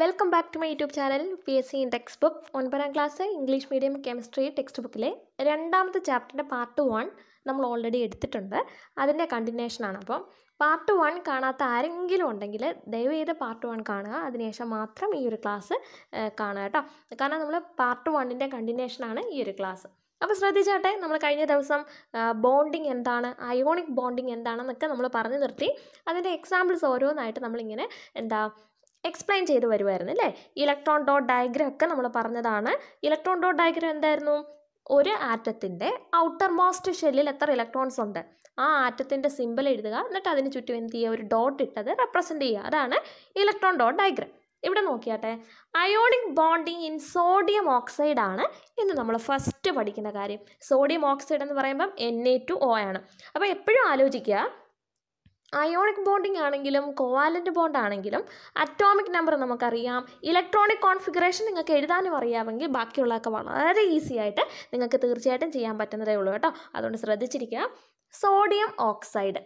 welcome back to my YouTube channel P S C in textbook ഒൻപതാം class English medium chemistry ടെക്സ്റ്റ് ബുക്കിലെ രണ്ടാമത്തെ ചാപ്റ്ററിൻ്റെ part one നമ്മൾ ഓൾറെഡി എടുത്തിട്ടുണ്ട് അതിൻ്റെ കണ്ടിന്യൂഷനാണ് അപ്പം പാർട്ട് വൺ കാണാത്ത ആരെങ്കിലും ഉണ്ടെങ്കിൽ ദയവ് ചെയ്ത് പാർട്ട് വൺ കാണുക അതിനുശേഷം മാത്രം ഈ ഒരു ക്ലാസ് കാണുക കേട്ടോ കാരണം നമ്മൾ പാർട്ട് വണ്ണിൻ്റെ കണ്ടിന്യൂഷനാണ് ഈ ഒരു ക്ലാസ് അപ്പോൾ ശ്രദ്ധിച്ചാട്ടെ നമ്മൾ കഴിഞ്ഞ ദിവസം ബോണ്ടിങ് എന്താണ് അയോണിക് ബോണ്ടിങ് എന്താണെന്നൊക്കെ നമ്മൾ പറഞ്ഞു നിർത്തി അതിൻ്റെ എക്സാമ്പിൾസ് ഓരോന്നായിട്ട് നമ്മളിങ്ങനെ എന്താ എക്സ്പ്ലെയിൻ ചെയ്ത് വരുമായിരുന്നു അല്ലേ ഇലക്ട്രോൺ ഡോട്ട് ഡയഗ്രം ഒക്കെ നമ്മൾ പറഞ്ഞതാണ് ഇലക്ട്രോൺ ഡോട്ട് ഡയഗ്രം എന്തായിരുന്നു ഒരു ആറ്റത്തിൻ്റെ ഔട്ടർ മോസ്റ്റ് ഷെല്ലിൽ എത്ര ഇലക്ട്രോൺസ് ഉണ്ട് ആ ആറ്റത്തിൻ്റെ സിമ്പിൾ എഴുതുക എന്നിട്ട് അതിന് ചുറ്റും എന്ത് ചെയ്യുക ഒരു ഡോട്ട് ഇട്ടത് റെപ്രസെൻ്റ് ചെയ്യുക അതാണ് ഇലക്ട്രോൺ ഡോട്ട് ഡയഗ്രം ഇവിടെ നോക്കിയാട്ടെ ionic bonding in sodium oxide ആണ് ഇന്ന് നമ്മൾ ഫസ്റ്റ് പഠിക്കുന്ന കാര്യം സോഡിയം ഓക്സൈഡ് എന്ന് പറയുമ്പം എൻ എ ടു ഒ ആണ് അപ്പോൾ എപ്പോഴും ആലോചിക്കുക അയോണിക് ബോണ്ടിംഗ് ആണെങ്കിലും കോവാലൻ്റ് ബോണ്ട് ആണെങ്കിലും അറ്റോമിക് നമ്പർ നമുക്കറിയാം ഇലക്ട്രോണിക് കോൺഫിഗറേഷൻ നിങ്ങൾക്ക് എഴുതാനും അറിയാമെങ്കിൽ ബാക്കിയുള്ളതൊക്കെ വളരെ ഈസി ആയിട്ട് നിങ്ങൾക്ക് തീർച്ചയായിട്ടും ചെയ്യാൻ പറ്റുന്നതേ ഉള്ളൂ കേട്ടോ അതുകൊണ്ട് ശ്രദ്ധിച്ചിരിക്കുക സോഡിയം ഓക്സൈഡ്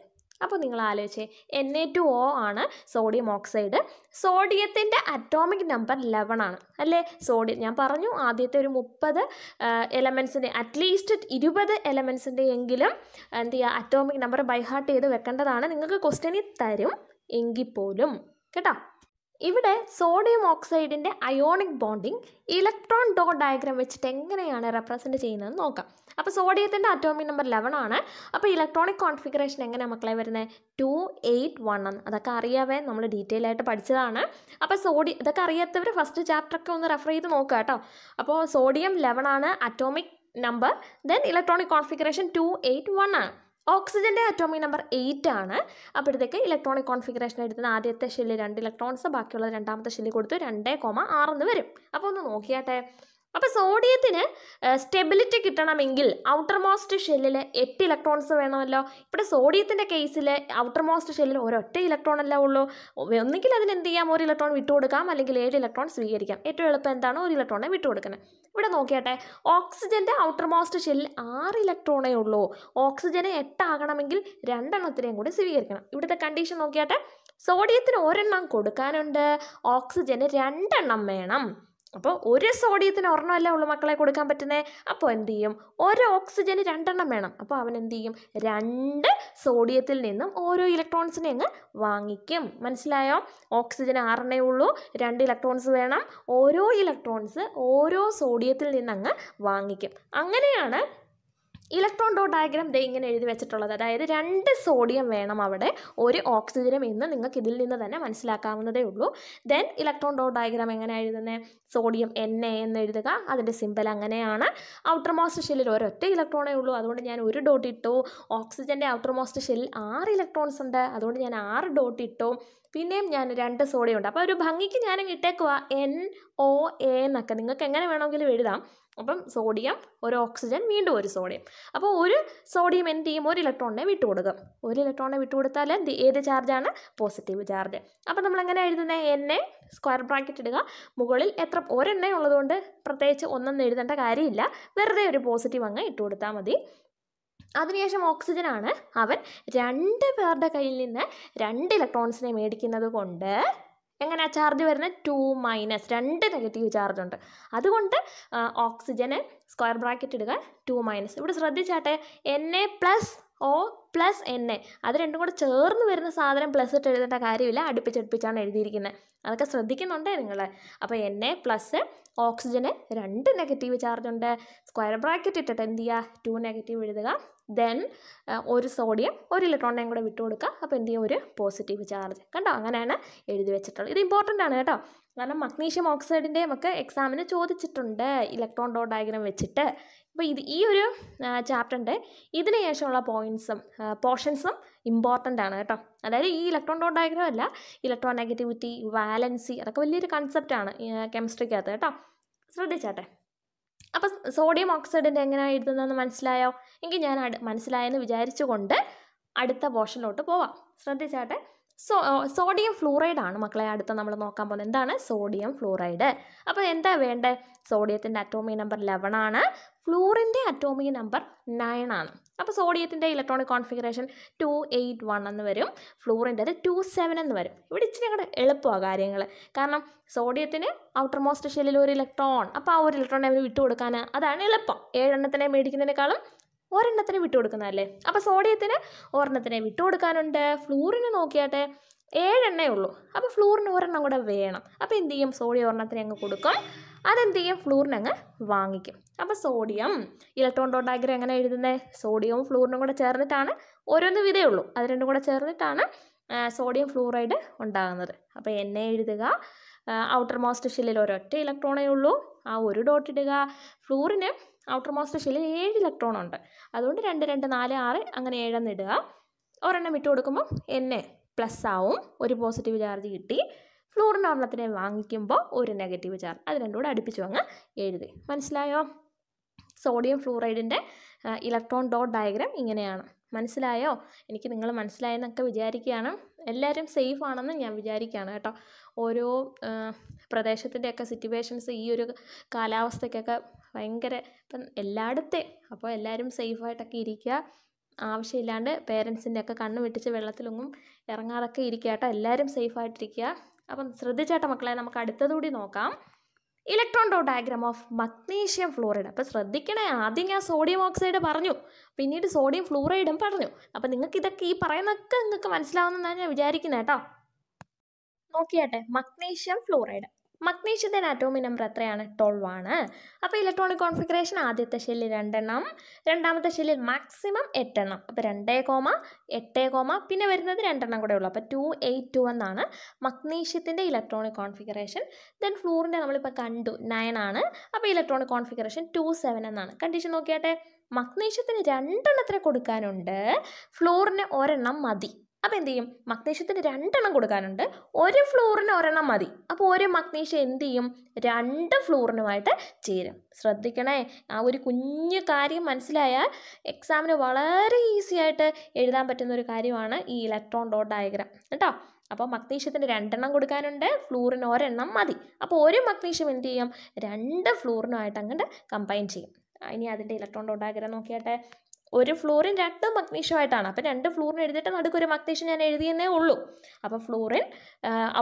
അപ്പോൾ നിങ്ങൾ ആലോചിച്ചേ എൻ എ ടു ഒ ആണ് സോഡിയം ഓക്സൈഡ് സോഡിയത്തിൻ്റെ അറ്റോമിക് നമ്പർ ലെവൺ ആണ് അല്ലേ സോഡിയം ഞാൻ പറഞ്ഞു ആദ്യത്തെ ഒരു മുപ്പത് എലമെൻസിൻ്റെ അറ്റ്ലീസ്റ്റ് ഇരുപത് എലമെൻസിൻ്റെ എങ്കിലും എന്ത് ചെയ്യുക അറ്റോമിക് നമ്പർ ബൈഹാർട്ട് ചെയ്ത് വെക്കേണ്ടതാണ് നിങ്ങൾക്ക് ക്വസ്റ്റ്യനിൽ തരും എങ്കിൽ പോലും കേട്ടോ ഇവിടെ സോഡിയം ഓക്സൈഡിൻ്റെ ionic bonding electron dot diagram വെച്ചിട്ട് എങ്ങനെയാണ് റെപ്രസെൻ്റ് ചെയ്യുന്നതെന്ന് നോക്കാം അപ്പോൾ സോഡിയത്തിൻ്റെ അറ്റോമിക് നമ്പർ ലെവൻ ആണ് അപ്പോൾ ഇലക്ട്രോണിക് കോൺഫിഗറേഷൻ എങ്ങനെ മക്കളെ വരുന്നത് ടു എയ്റ്റ് വൺ ആണ് അതൊക്കെ അറിയാവേ നമ്മൾ ഡീറ്റെയിൽ ആയിട്ട് പഠിച്ചതാണ് അപ്പോൾ സോഡി ഇതൊക്കെ അറിയാത്തവർ ഫസ്റ്റ് ചാപ്റ്ററൊക്കെ ഒന്ന് റെഫർ ചെയ്ത് നോക്കുക കേട്ടോ അപ്പോൾ സോഡിയം ലെവൺ ആണ് atomic number then electronic configuration two eight one ആണ് ഓക്സിജൻ്റെ അറ്റോമിക് നമ്പർ എയ്റ്റ് ആണ് അപ്പോഴത്തേക്ക് ഇലക്ട്രോണിക് കോൺഫിഗറേഷൻ എടുത്തത് ആദ്യത്തെ ഷെല്ലിൽ രണ്ട് ഇലക്ട്രോൺസ് ബാക്കിയുള്ള രണ്ടാമത്തെ ഷെല്ലിൽ കൊടുത്ത് രണ്ട് കോമ ആറെന്ന് വരും അപ്പോൾ ഒന്ന് നോക്കിയാട്ടെ അപ്പോൾ സോഡിയത്തിന് സ്റ്റെബിലിറ്റി കിട്ടണമെങ്കിൽ ഔട്ടർ മോസ്റ്റ് ഷെല്ലിൽ എട്ട് ഇലക്ട്രോൺസ് വേണമല്ലോ ഇവിടെ സോഡിയത്തിൻ്റെ കേസിൽ ഔട്ടർ മോസ്റ്റ് ഷെല്ലിൽ ഒരൊറ്റ ഇലക്ട്രോൺ അല്ല ഉള്ളൂ ഒന്നുകിൽ അതിന് എന്ത് ചെയ്യാം ഒരു ഇലക്ട്രോൺ വിട്ടുകൊടുക്കാം അല്ലെങ്കിൽ ഏഴ് ഇലക്ട്രോൺ സ്വീകരിക്കാം ഏറ്റവും എളുപ്പം എന്താണ് ഒരു ഇലക്ട്രോണെ വിട്ടുകൊടുക്കുന്നത് ഇവിടെ നോക്കിയാട്ടെ ഓക്സിജൻ്റെ ഔട്ടർ മോസ്റ്റ് ഷെല്ലിൽ ആറ് ഇലക്ട്രോണേ ഉള്ളൂ ഓക്സിജനെ എട്ടാകണമെങ്കിൽ രണ്ടെണ്ണത്തിനെയും കൂടി സ്വീകരിക്കണം ഇവിടുത്തെ കണ്ടീഷൻ നോക്കിയാട്ടെ സോഡിയത്തിന് ഒരെണ്ണം കൊടുക്കാനുണ്ട് ഓക്സിജന് രണ്ടെണ്ണം വേണം അപ്പോൾ ഒരു സോഡിയത്തിന് ഒരെണ്ണമല്ല ഉള്ളു മക്കളെ കൊടുക്കാൻ പറ്റുന്നത് അപ്പോൾ എന്ത് ചെയ്യും ഓരോ ഓക്സിജന് രണ്ടെണ്ണം വേണം അപ്പോൾ അവൻ എന്ത് ചെയ്യും രണ്ട് സോഡിയത്തിൽ നിന്നും ഓരോ ഇലക്ട്രോൺസിനെ അങ്ങ് വാങ്ങിക്കും മനസ്സിലായോ ഓക്സിജൻ ആറെണ്ണേ ഉള്ളൂ രണ്ട് ഇലക്ട്രോൺസ് വേണം ഓരോ ഇലക്ട്രോൺസ് ഓരോ സോഡിയത്തിൽ നിന്നങ്ങ് വാങ്ങിക്കും അങ്ങനെയാണ് ഇലക്ട്രോൺ ഡോ ഡയഗ്രാം ദേ ഇങ്ങനെ എഴുതി വെച്ചിട്ടുള്ളത് അതായത് രണ്ട് സോഡിയം വേണം അവിടെ ഒരു ഓക്സിജനും എന്ന് നിങ്ങൾക്ക് ഇതിൽ നിന്ന് തന്നെ മനസ്സിലാക്കാവുന്നതേ ഉള്ളൂ ദെൻ ഇലക്ട്രോൺ ഡോ ഡയഗ്രാം എങ്ങനെ എഴുതുന്നത് സോഡിയം എൻ എ എന്ന് എഴുതുക അതിൻ്റെ സിമ്പൽ അങ്ങനെയാണ് ഔട്ടർമോസ്റ്റ് ഷെല്ലിൽ ഒരൊറ്റ ഇലക്ട്രോണേ ഉള്ളൂ അതുകൊണ്ട് ഞാൻ ഒരു ഡോട്ട് ഇട്ടു ഓക്സിജൻ്റെ ഔട്ടർമോസ്റ്റ് ഷെല്ലിൽ ആറ് ഇലക്ട്രോൺസ് ഉണ്ട് അതുകൊണ്ട് ഞാൻ ആറ് ഡോട്ട് ഇട്ടു പിന്നെയും ഞാൻ രണ്ട് സോഡിയം ഉണ്ട് അപ്പോൾ ഒരു ഭംഗിക്ക് ഞാൻ ഇട്ടേക്കുവാ എൻ ഒ എ എന്നൊക്കെ നിങ്ങൾക്ക് എങ്ങനെ വേണമെങ്കിലും എഴുതാം അപ്പം സോഡിയം ഒരു ഓക്സിജൻ വീണ്ടും ഒരു സോഡിയം അപ്പോൾ ഒരു സോഡിയം എന്ത് ചെയ്യും ഒരു ഇലക്ട്രോണിനെ വിട്ടുകൊടുക്കും ഒരു ഇലക്ട്രോണിനെ വിട്ടുകൊടുത്താൽ എന്ത് ഏത് ചാർജാണ് പോസിറ്റീവ് ചാർജ് അപ്പോൾ നമ്മൾ എങ്ങനെ എഴുതുന്നത് എന്നെ സ്ക്വയർ ബ്രാക്കറ്റ് ഇടുക മുകളിൽ എത്ര ഒരെണ്ണ ഉള്ളതുകൊണ്ട് പ്രത്യേകിച്ച് ഒന്നും എഴുതേണ്ട കാര്യമില്ല വെറുതെ ഒരു പോസിറ്റീവ് അങ്ങ് ഇട്ടു കൊടുത്താൽ മതി അതിനുശേഷം ഓക്സിജനാണ് അവൻ രണ്ട് പേരുടെ കയ്യിൽ നിന്ന് രണ്ട് ഇലക്ട്രോൺസിനെ മേടിക്കുന്നത് കൊണ്ട് എങ്ങനെ ചാർജ് വരുന്നത് ടു മൈനസ് രണ്ട് നെഗറ്റീവ് ചാർജ് ഉണ്ട് അതുകൊണ്ട് ഓക്സിജന് സ്ക്വയർ ബ്രാക്കറ്റ് ഇടുക ടു മൈനസ് ഇവിടെ ശ്രദ്ധിച്ചാട്ടെ N A plus O plus N A അത് രണ്ടും കൂടെ ചേർന്ന് വരുന്ന സാധനം പ്ലസ് ഇട്ട് എഴുതേണ്ട കാര്യമില്ല അടുപ്പിച്ചടുപ്പിച്ചാണ് എഴുതിയിരിക്കുന്നത് അതൊക്കെ ശ്രദ്ധിക്കുന്നുണ്ടേ നിങ്ങൾ അപ്പോൾ എൻ എ പ്ലസ് ഓക്സിജന് രണ്ട് നെഗറ്റീവ് ചാർജ് ഉണ്ട് സ്ക്വയർ ബ്രാക്കറ്റ് ഇട്ടിട്ട് എന്ത് ചെയ്യുക ടു നെഗറ്റീവ് എഴുതുക ദെൻ ഒരു സോഡിയം ഒരു ഇലക്ട്രോണിനെയും കൂടെ വിട്ടു കൊടുക്കുക അപ്പോൾ എന്ത് ചെയ്യുക ഒരു പോസിറ്റീവ് ചാർജ് കണ്ടോ അങ്ങനെയാണ് എഴുതി വെച്ചിട്ടുള്ളത് ഇത് ഇമ്പോർട്ടൻ്റ് ആണ് കേട്ടോ കാരണം മഗ്നീഷ്യം ഓക്സൈഡിൻ്റെയും ഒക്കെ എക്സാമിന് ചോദിച്ചിട്ടുണ്ട് ഇലക്ട്രോൺ ഡോ ഡയഗ്രം വെച്ചിട്ട് അപ്പോൾ ഇത് ഈ ഒരു ചാപ്റ്ററിൻ്റെ ഇതിന് ശേഷമുള്ള പോയിൻസും പോർഷൻസും ഇമ്പോർട്ടൻ്റ് ആണ് കേട്ടോ അതായത് ഈ ഇലക്ട്രോൺ ഡോട്ട് ഡയഗ്രം അല്ല ഇലക്ട്രോൺ നെഗറ്റിവിറ്റി വാലൻസി അതൊക്കെ വലിയൊരു കൺസെപ്റ്റാണ് കെമിസ്ട്രിക്കകത്ത് കേട്ടോ ശ്രദ്ധിച്ചാട്ടെ അപ്പം സോഡിയം ഓക്സൈഡിൻ്റെ എങ്ങനെയാണ് എഴുതുന്നതെന്ന് മനസ്സിലായോ എങ്കിൽ ഞാൻ മനസ്സിലായെന്ന് വിചാരിച്ചുകൊണ്ട് അടുത്ത പോർഷനിലോട്ട് പോവാം ശ്രദ്ധിച്ചാട്ടെ സോ സോഡിയം ഫ്ലൂറൈഡ് ആണ് മക്കളെ അടുത്ത നമ്മൾ നോക്കാൻ പോകുന്നത് എന്താണ് സോഡിയം ഫ്ലൂറൈഡ് അപ്പോൾ എന്താ വേണ്ടത് സോഡിയത്തിൻ്റെ അറ്റോമി നമ്പർ ലെവൻ ആണ് ഫ്ലൂറിൻ്റെ അറ്റോമിക് നമ്പർ നയൻ ആണ് അപ്പോൾ സോഡിയത്തിൻ്റെ electronic configuration two eight one എന്ന് വരും അത് ടു സെവൻ എന്ന് വരും ഇവിടെ ഇച്ചിരി കൂടെ എളുപ്പമാണ് കാര്യങ്ങൾ കാരണം സോഡിയത്തിന് ഔട്ടർ മോസ്റ്റ് ഷെല്ലിൽ ഒരു ഇലക്ട്രോൺ അപ്പോൾ ആ ഒരു ഇലക്ട്രോൺ അവർ വിട്ടുകൊടുക്കാൻ അതാണ് എളുപ്പം ഏഴെണ്ണത്തിനെ മേടിക്കുന്നതിനേക്കാളും ഒരെണ്ണത്തിന് വിട്ടുകൊടുക്കുന്നതല്ലേ അപ്പോൾ സോഡിയത്തിന് ഒരെണ്ണത്തിനെ വിട്ടുകൊടുക്കാനുണ്ട് ഫ്ലൂറിന് നോക്കിയാട്ടെ ഏഴെണ്ണേ ഉള്ളൂ അപ്പോൾ ഫ്ലൂറിന് ഒരെണ്ണം കൂടെ വേണം അപ്പോൾ എന്ത് ചെയ്യും സോഡിയം ഒരെണ്ണത്തിന് അങ്ങ് കൊടുക്കും അതെന്ത് ചെയ്യും ഫ്ലൂറിനങ്ങ് വാങ്ങിക്കും അപ്പോൾ സോഡിയം ഇലക്ട്രോൺ ഡോട്ട് എങ്ങനെ എഴുതുന്നത് സോഡിയവും ഫ്ലൂറിനും കൂടെ ചേർന്നിട്ടാണ് ഓരോന്ന് വിധേ ഉള്ളൂ അത് രണ്ടും കൂടെ ചേർന്നിട്ടാണ് സോഡിയം ഫ്ലൂറൈഡ് ഉണ്ടാകുന്നത് അപ്പോൾ എന്നെ എഴുതുക ഔട്ടർ മോസ്റ്റ് ഷെല്ലിൽ ഒരൊറ്റ ഇലക്ട്രോണേ ഉള്ളൂ ആ ഒരു ഡോട്ട് ഇടുക ഫ്ലൂറിന് ഔട്ടർ മോസ്റ്റ് ഷെല്ലിൽ ഏഴ് ഇലക്ട്രോൺ ഉണ്ട് അതുകൊണ്ട് രണ്ട് രണ്ട് നാല് ആറ് അങ്ങനെ ഏഴെന്ന് ഇടുക ഒരെണ്ണം ഇട്ട് കൊടുക്കുമ്പോൾ എന്നെ പ്ലസ് ആവും ഒരു പോസിറ്റീവ് ചാർജ് കിട്ടി ഫ്ലൂറിനോർണത്തിനെ വാങ്ങിക്കുമ്പോൾ ഒരു നെഗറ്റീവ് ചാർജ് അത് രണ്ടും കൂടെ അടുപ്പിച്ചു അങ്ങ് എഴുതി മനസ്സിലായോ സോഡിയം ഫ്ലൂറൈഡിൻ്റെ ഇലക്ട്രോൺ ഡോട്ട് ഡയഗ്രാം ഇങ്ങനെയാണ് മനസ്സിലായോ എനിക്ക് നിങ്ങൾ മനസ്സിലായെന്നൊക്കെ വിചാരിക്കുകയാണ് എല്ലാവരും സേഫ് ആണെന്ന് ഞാൻ വിചാരിക്കുകയാണ് കേട്ടോ ഓരോ പ്രദേശത്തിൻ്റെയൊക്കെ സിറ്റുവേഷൻസ് ഈ ഒരു കാലാവസ്ഥയ്ക്കൊക്കെ ഭയങ്കര ഇപ്പം എല്ലായിടത്തെ അപ്പോൾ എല്ലാവരും സേഫായിട്ടൊക്കെ ഇരിക്കുക ആവശ്യമില്ലാണ്ട് പേരൻസിൻ്റെയൊക്കെ കണ്ണ് വെട്ടിച്ച് വെള്ളത്തിലൊന്നും ഇറങ്ങാതൊക്കെ ഇരിക്കുക കേട്ടോ എല്ലാവരും സേഫായിട്ടിരിക്കുക അപ്പം ശ്രദ്ധിച്ചേട്ട മക്കളെ നമുക്ക് അടുത്തതുകൂടി നോക്കാം electron dot diagram of magnesium fluoride അപ്പോൾ ശ്രദ്ധിക്കണേ ആദ്യം ഞാൻ സോഡിയം ഓക്സൈഡ് പറഞ്ഞു പിന്നീട് സോഡിയം ഫ്ലൂറൈഡും പറഞ്ഞു അപ്പം നിങ്ങൾക്ക് ഇതൊക്കെ ഈ പറയുന്നതൊക്കെ നിങ്ങൾക്ക് മനസ്സിലാവുന്നതാണ് ഞാൻ വിചാരിക്കുന്നത് കേട്ടോ നോക്കിയാട്ടെ മഗ്നീഷ്യം ഫ്ലോറൈഡ് മഗ്നീഷ്യത്തിൻ്റെ ആറ്റോമി നമ്പർ എത്രയാണ് ട്വൽവ് ആണ് അപ്പോൾ ഇലക്ട്രോണിക് കോൺഫിഗറേഷൻ ആദ്യത്തെ ഷെല്ലിൽ രണ്ടെണ്ണം രണ്ടാമത്തെ ഷെല്ലിൽ മാക്സിമം എട്ടെണ്ണം അപ്പോൾ രണ്ടേ കോമ എട്ടേ കോമ പിന്നെ വരുന്നത് രണ്ടെണ്ണം കൂടെ ഉള്ളൂ അപ്പോൾ ടു എയ്റ്റ് ടു എന്നാണ് മഗ്നീഷ്യത്തിൻ്റെ ഇലക്ട്രോണിക് കോൺഫിഗറേഷൻ ദെൻ ഫ്ലൂറിൻ്റെ നമ്മളിപ്പോൾ കണ്ടു നയൻ ആണ് അപ്പോൾ ഇലക്ട്രോണിക് കോൺഫിഗറേഷൻ ടു സെവൻ എന്നാണ് കണ്ടീഷൻ നോക്കിയാട്ടെ മഗ്നീഷ്യത്തിന് രണ്ടെണ്ണത്തിന് കൊടുക്കാനുണ്ട് ഫ്ലോറിന് ഒരെണ്ണം മതി അപ്പോൾ എന്ത് ചെയ്യും മഗ്നീഷ്യത്തിന് രണ്ടെണ്ണം കൊടുക്കാനുണ്ട് ഒരു ഫ്ലൂറിന് ഒരെണ്ണം മതി അപ്പോൾ ഒരു മഗ്നീഷ്യം എന്ത് ചെയ്യും രണ്ട് ഫ്ലൂറിനുമായിട്ട് ചേരും ശ്രദ്ധിക്കണേ ആ ഒരു കുഞ്ഞു കാര്യം മനസ്സിലായാൽ എക്സാമിന് വളരെ ഈസി ആയിട്ട് എഴുതാൻ പറ്റുന്ന ഒരു കാര്യമാണ് ഈ ഇലക്ട്രോൺ ഡോട്ട് ഡയഗ്രാം കേട്ടോ അപ്പോൾ മഗ്നീഷ്യത്തിന് രണ്ടെണ്ണം കൊടുക്കാനുണ്ട് ഫ്ലൂറിന് ഒരെണ്ണം മതി അപ്പോൾ ഒരു മഗ്നീഷ്യം എന്ത് ചെയ്യും രണ്ട് ഫ്ലൂറിനുമായിട്ട് അങ്ങോട്ട് കമ്പൈൻ ചെയ്യും ഇനി അതിൻ്റെ ഇലക്ട്രോൺ ഡോട്ട് ഡയഗ്രാം നോക്കിയാട്ടെ ഒരു ഫ്ലൂറിൻ രണ്ട് മഗ്നീഷ്യമായിട്ടാണ് അപ്പോൾ രണ്ട് ഫ്ലൂറിൻ എഴുതിയിട്ട് നടുക്ക് ഒരു മഗ്നീഷ്യം ഞാൻ എഴുതിയെന്നേ ഉള്ളൂ അപ്പോൾ ഫ്ലൂറിൻ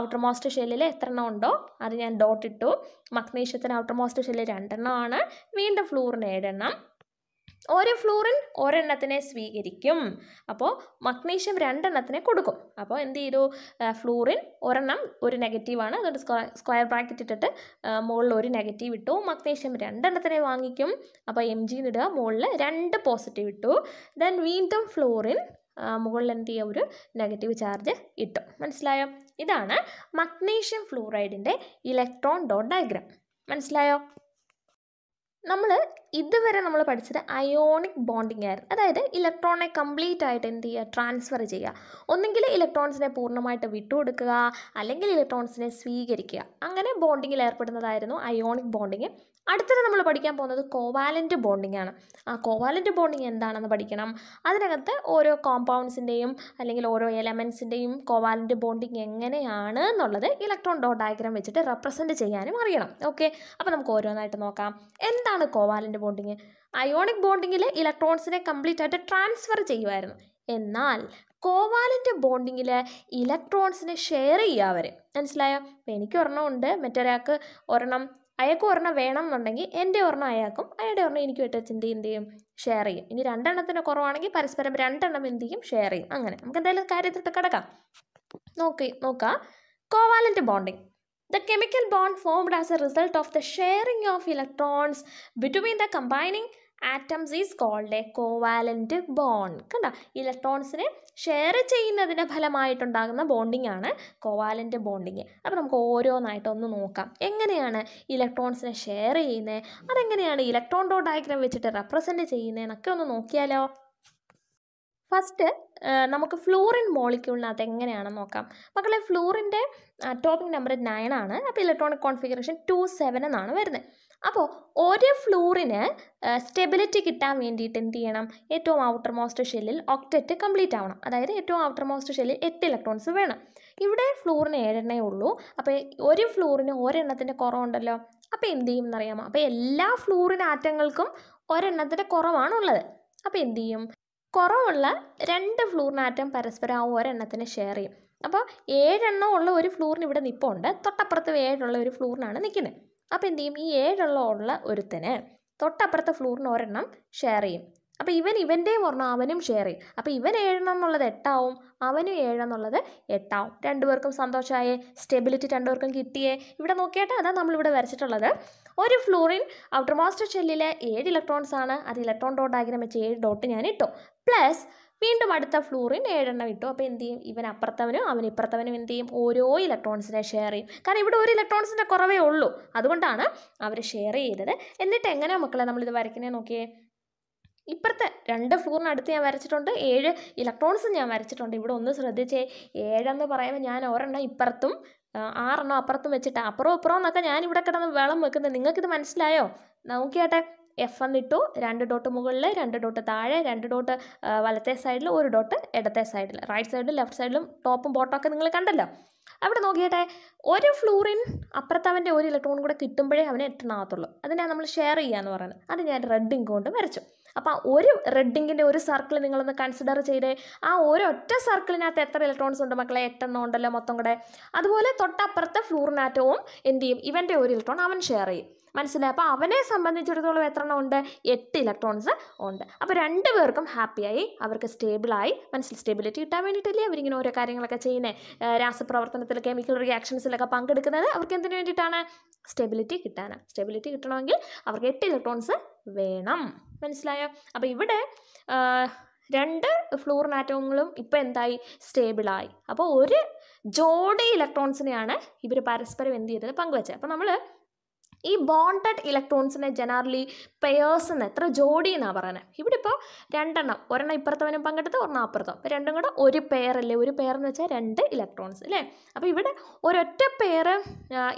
ഔട്ടർ മോസ്റ്റ് ഷെല്ലിൽ എത്ര എണ്ണം ഉണ്ടോ അത് ഞാൻ ഡോട്ട് ഇട്ടു മഗ്നീഷ്യത്തിന് ഔട്ടർ മോസ്റ്റ് ഷെല്ലിൽ രണ്ടെണ്ണമാണ് വീണ്ടും ഫ്ലൂറിന് ഏഴെണ്ണം ഓരോ ഫ്ലൂറിൻ ഒരെണ്ണത്തിനെ സ്വീകരിക്കും അപ്പോൾ മഗ്നീഷ്യം രണ്ടെണ്ണത്തിനെ കൊടുക്കും അപ്പോൾ എന്ത് ചെയ്തു ഫ്ലൂറിൻ ഒരെണ്ണം ഒരു നെഗറ്റീവാണ് അതുകൊണ്ട് സ്ക്വയർ ബ്രാക്കറ്റ് ഇട്ടിട്ട് മുകളിൽ ഒരു നെഗറ്റീവ് ഇട്ടു മഗ്നീഷ്യം രണ്ടെണ്ണത്തിനെ വാങ്ങിക്കും അപ്പോൾ എം ജി ഇടുക മുകളിൽ രണ്ട് പോസിറ്റീവ് ഇട്ടു ദെൻ വീണ്ടും ഫ്ലൂറിൻ മുകളിൽ എന്ത് ചെയ്യുക ഒരു നെഗറ്റീവ് ചാർജ് ഇട്ടു മനസ്സിലായോ ഇതാണ് മഗ്നീഷ്യം ഫ്ലൂറൈഡിൻ്റെ ഇലക്ട്രോൺ ഡോട്ട് ഡയഗ്രാം മനസ്സിലായോ നമ്മൾ ഇതുവരെ നമ്മൾ പഠിച്ചത് അയോണിക് ബോണ്ടിങ് ആയിരുന്നു അതായത് ഇലക്ട്രോണിനെ കംപ്ലീറ്റ് ആയിട്ട് എന്ത് ചെയ്യുക ട്രാൻസ്ഫർ ചെയ്യുക ഒന്നുകിൽ ഇലക്ട്രോൺസിനെ പൂർണ്ണമായിട്ട് വിട്ടുകൊടുക്കുക അല്ലെങ്കിൽ ഇലക്ട്രോൺസിനെ സ്വീകരിക്കുക അങ്ങനെ ബോണ്ടിങ്ങിൽ ഏർപ്പെടുന്നതായിരുന്നു അയോണിക് ബോണ്ടിങ് അടുത്തത് നമ്മൾ പഠിക്കാൻ പോകുന്നത് കോവാലൻ്റ് ബോണ്ടിങ് ആണ് ആ കോവാലൻ്റ് ബോണ്ടിങ് എന്താണെന്ന് പഠിക്കണം അതിനകത്ത് ഓരോ കോമ്പൗണ്ട്സിൻ്റെയും അല്ലെങ്കിൽ ഓരോ എലമെൻസിൻ്റെയും കോവാലൻ്റ് ബോണ്ടിങ് എങ്ങനെയാണ് എന്നുള്ളത് ഇലക്ട്രോൺ ഡോട്ട് വെച്ചിട്ട് റെപ്രസെൻറ്റ് ചെയ്യാനും അറിയണം ഓക്കെ അപ്പോൾ നമുക്ക് ഓരോന്നായിട്ട് നോക്കാം എന്താണ് കോവാലൻ്റ് ബോണ്ടിങ് അയോണിക് ബോണ്ടിങ്ങിൽ ഇലക്ട്രോൺസിനെ കംപ്ലീറ്റ് ആയിട്ട് ട്രാൻസ്ഫർ ചെയ്യുമായിരുന്നു എന്നാൽ കോവാലൻ്റ് ബോണ്ടിങ്ങിൽ ഇലക്ട്രോൺസിനെ ഷെയർ ചെയ്യുക മനസ്സിലായോ എനിക്ക് ഒരെണ്ണം ഉണ്ട് മറ്റൊരാൾക്ക് ഒരെണ്ണം അയാൾക്ക് ഒരെണ്ണം വേണം എന്നുണ്ടെങ്കിൽ എൻ്റെ ഒരെണ്ണം അയാൾക്കും അയാളുടെ ഒരെണ്ണം എനിക്ക് വിട്ട് വെച്ച് എന്ത് എന്ത് ചെയ്യും ഷെയർ ചെയ്യും ഇനി രണ്ടെണ്ണത്തിന് കുറവാണെങ്കിൽ പരസ്പരം രണ്ടെണ്ണം എന്ത് ചെയ്യും ഷെയർ ചെയ്യും അങ്ങനെ നമുക്ക് എന്തായാലും കാര്യത്തിട്ട് കിടക്കാം നോക്കി നോക്കാം covalent bonding the chemical bond formed as a result of the sharing of electrons between the combining atoms is called a covalent bond കണ്ടോ ഇലക്ട്രോൺസിനെ ഷെയർ ചെയ്യുന്നതിൻ്റെ ഫലമായിട്ടുണ്ടാകുന്ന ബോണ്ടിങ് ആണ് കോവാലൻ്റ് ബോണ്ടിങ് അപ്പോൾ നമുക്ക് ഓരോന്നായിട്ട് ഒന്ന് നോക്കാം എങ്ങനെയാണ് ഇലക്ട്രോൺസിനെ ഷെയർ ചെയ്യുന്നത് അതെങ്ങനെയാണ് ഇലക്ട്രോൺ ഡോ ഡയഗ്രാം വെച്ചിട്ട് റെപ്രസെൻറ്റ് ചെയ്യുന്നത് എന്നൊക്കെ ഒന്ന് നോക്കിയാലോ ഫസ്റ്റ് നമുക്ക് ഫ്ലൂറിൻ മോളിക്യൂളിനകത്ത് എങ്ങനെയാണെന്ന് നോക്കാം മക്കളെ ഫ്ലൂറിൻ്റെ അറ്റോമിക് നമ്പർ നയൻ ആണ് അപ്പോൾ ഇലക്ട്രോണിക് കോൺഫിഗറേഷൻ ടു സെവൻ എന്നാണ് വരുന്നത് അപ്പോൾ ഒരു ഫ്ലോറിന് സ്റ്റെബിലിറ്റി കിട്ടാൻ വേണ്ടിയിട്ട് എന്ത് ചെയ്യണം ഏറ്റവും ഔട്ടർ മോസ്റ്റ് ഷെല്ലിൽ ഒക്റ്ററ്റ് കംപ്ലീറ്റ് ആവണം അതായത് ഏറ്റവും ഔട്ടർ മോസ്റ്റ് ഷെല്ലിൽ എട്ട് ഇലക്ട്രോൺസ് വേണം ഇവിടെ ഫ്ലൂറിന് ഏഴെണ്ണേ ഉള്ളൂ അപ്പോൾ ഒരു ഫ്ലൂറിന് ഒരെണ്ണത്തിൻ്റെ കുറവുണ്ടല്ലോ അപ്പോൾ എന്ത് ചെയ്യും എന്നറിയാമോ അപ്പോൾ എല്ലാ ഫ്ലൂറിൻ ആറ്റങ്ങൾക്കും ഒരെണ്ണത്തിൻ്റെ കുറവാണുള്ളത് അപ്പോൾ എന്ത് ചെയ്യും കുറവുള്ള രണ്ട് ഫ്ലൂറിനാറ്റം പരസ്പരം ആ ഒരെണ്ണത്തിന് ഷെയർ ചെയ്യും അപ്പോൾ ഏഴെണ്ണം ഉള്ള ഒരു ഫ്ലൂറിന് ഇവിടെ നിപ്പുണ്ട് തൊട്ടപ്പുറത്ത് ഏഴുള്ള ഒരു ഫ്ലൂറിനാണ് നിൽക്കുന്നത് അപ്പോൾ എന്ത് ചെയ്യും ഈ ഏഴുള്ള ഉള്ള ഒരുത്തന് തൊട്ടപ്പുറത്തെ ഫ്ലോറിന് ഒരെണ്ണം ഷെയർ ചെയ്യും അപ്പോൾ ഇവൻ ഇവൻ്റെയും ഒരെണ്ണം അവനും ഷെയർ ചെയ്യും അപ്പോൾ ഇവൻ ഏഴെണ്ണം എന്നുള്ളത് എട്ടാവും അവനും ഏഴെന്നുള്ളത് എട്ടാവും രണ്ടുപേർക്കും സന്തോഷമായേ സ്റ്റെബിലിറ്റി രണ്ടുപേർക്കും കിട്ടിയേ ഇവിടെ നോക്കിയിട്ട് അതാണ് നമ്മളിവിടെ വരച്ചിട്ടുള്ളത് ഒരു ഫ്ലൂറിൻ ഔട്ടർ മാസ്റ്റർ ഷെല്ലിലെ ഏഴ് ഇലക്ട്രോൺസ് ആണ് അത് ഇലക്ട്രോൺ ഡോട്ട് ഡയഗ്രം വെച്ച് ഏഴ് ഡോട്ട് ഞാൻ ഇട്ടു പ്ലസ് വീണ്ടും അടുത്ത ഫ്ലൂറിൻ ഏഴെണ്ണം ഇട്ടു അപ്പോൾ എന്ത് ചെയ്യും ഇവൻ അപ്പുറത്തവനും അവൻ ഇപ്പുറത്തവനും എന്ത് ചെയ്യും ഓരോ ഇലക്ട്രോൺസിനെ ഷെയർ ചെയ്യും കാരണം ഇവിടെ ഒരു ഇലക്ട്രോൺസിൻ്റെ കുറവേ ഉള്ളൂ അതുകൊണ്ടാണ് അവർ ഷെയർ ചെയ്തത് എന്നിട്ട് എങ്ങനെ മക്കളെ നമ്മളിത് വരയ്ക്കുന്നത് നോക്കിയേ ഇപ്പുറത്തെ രണ്ട് ഫ്ലൂറിനടുത്ത് ഞാൻ വരച്ചിട്ടുണ്ട് ഏഴ് ഇലക്ട്രോൺസ് ഞാൻ വരച്ചിട്ടുണ്ട് ഇവിടെ ഒന്ന് ശ്രദ്ധിച്ചേ ഏഴെന്ന് പറയുമ്പോൾ ഞാൻ ഒരെണ്ണം ഇപ്പുറത്തും ആറെണ്ണം അപ്പുറത്തും വെച്ചിട്ട് അപ്പുറം അപ്പുറം എന്നൊക്കെ ഇവിടെ കിടന്ന് വെള്ളം വെക്കുന്നത് നിങ്ങൾക്കിത് മനസ്സിലായോ നോക്കിയാട്ടെ എഫ് എന്നിട്ടു രണ്ട് ഡോട്ട് മുകളിൽ രണ്ട് ഡോട്ട് താഴെ രണ്ട് ഡോട്ട് വലത്തെ സൈഡിൽ ഒരു ഡോട്ട് ഇടത്തെ സൈഡിൽ റൈറ്റ് സൈഡിലും ലെഫ്റ്റ് സൈഡിലും ടോപ്പും ബോട്ടം ഒക്കെ നിങ്ങൾ കണ്ടല്ലോ അവിടെ നോക്കിയിട്ടെ ഒരു ഫ്ലൂറിൻ അപ്പുറത്ത് അവൻ്റെ ഒരു ഇലക്ട്രോൺ കൂടെ കിട്ടുമ്പോഴേ അവനെ എട്ടണാകത്തുള്ളൂ അതിനാണ് നമ്മൾ ഷെയർ ചെയ്യുക എന്ന് പറയുന്നത് അത് ഞാൻ റെഡ് ഇങ്ക് കൊണ്ട് വരച്ചു അപ്പോൾ ഒരു റെഡിങ്ങിൻ്റെ ഒരു സർക്കിൾ നിങ്ങളൊന്ന് കൺസിഡർ ചെയ്ത് ആ ഒരൊറ്റ സർക്കിളിനകത്ത് എത്ര ഇലക്ട്രോൺസ് ഉണ്ട് മക്കളെ എട്ടെണ്ണം ഉണ്ടല്ലോ മൊത്തം കൂടെ അതുപോലെ തൊട്ടപ്പുറത്തെ ഫ്ലൂറിനാറ്റവും എന്ത് ചെയ്യും ഇവൻ്റെ ഒരു ഇലക്ട്രോൺ അവൻ ഷെയർ ചെയ്യും മനസ്സിലായി അപ്പോൾ അവനെ സംബന്ധിച്ചിടത്തോളം എത്ര എണ്ണം ഉണ്ട് എട്ട് ഇലക്ട്രോൺസ് ഉണ്ട് അപ്പോൾ രണ്ട് പേർക്കും ഹാപ്പിയായി അവർക്ക് സ്റ്റേബിളായി മനസ്സിൽ സ്റ്റേബിലിറ്റി കിട്ടാൻ വേണ്ടിയിട്ടല്ലേ അവരിങ്ങനെ ഓരോ കാര്യങ്ങളൊക്കെ ചെയ്യുന്നത് രാസപ്രവർത്തനത്തിൽ കെമിക്കൽ റിയാക്ഷൻസിലൊക്കെ പങ്കെടുക്കുന്നത് അവർക്ക് എന്തിനു വേണ്ടിയിട്ടാണ് സ്റ്റെബിലിറ്റി കിട്ടാനാണ് സ്റ്റെബിലിറ്റി കിട്ടണമെങ്കിൽ അവർക്ക് എട്ട് ഇലക്ട്രോൺസ് വേണം മനസ്സിലായോ അപ്പം ഇവിടെ രണ്ട് ഫ്ലൂറിൻ ആറ്റോമുകളും ഇപ്പോൾ എന്തായി സ്റ്റേബിളായി അപ്പോൾ ഒരു ജോഡി ഇലക്ട്രോൺസിനെയാണ് ഇവർ പരസ്പരം എന്ത് ചെയ്തത് പങ്കുവച്ചത് അപ്പം നമ്മൾ ഈ ബോണ്ടഡ് ഇലക്ട്രോൺസിനെ ജനറലി പെയേഴ്സ് എന്ന് എത്ര ജോഡി എന്നാണ് പറയുന്നത് ഇവിടെ ഇപ്പോൾ രണ്ടെണ്ണം ഒരെണ്ണം ഇപ്പുറത്തവനും പങ്കെടുത്ത് ഒരെണ്ണം അപ്പുറത്തും അപ്പോൾ രണ്ടും കൂടെ ഒരു അല്ലേ ഒരു പെയർ എന്ന് വെച്ചാൽ രണ്ട് ഇലക്ട്രോൺസ് അല്ലേ അപ്പോൾ ഇവിടെ ഒരൊറ്റ പെയർ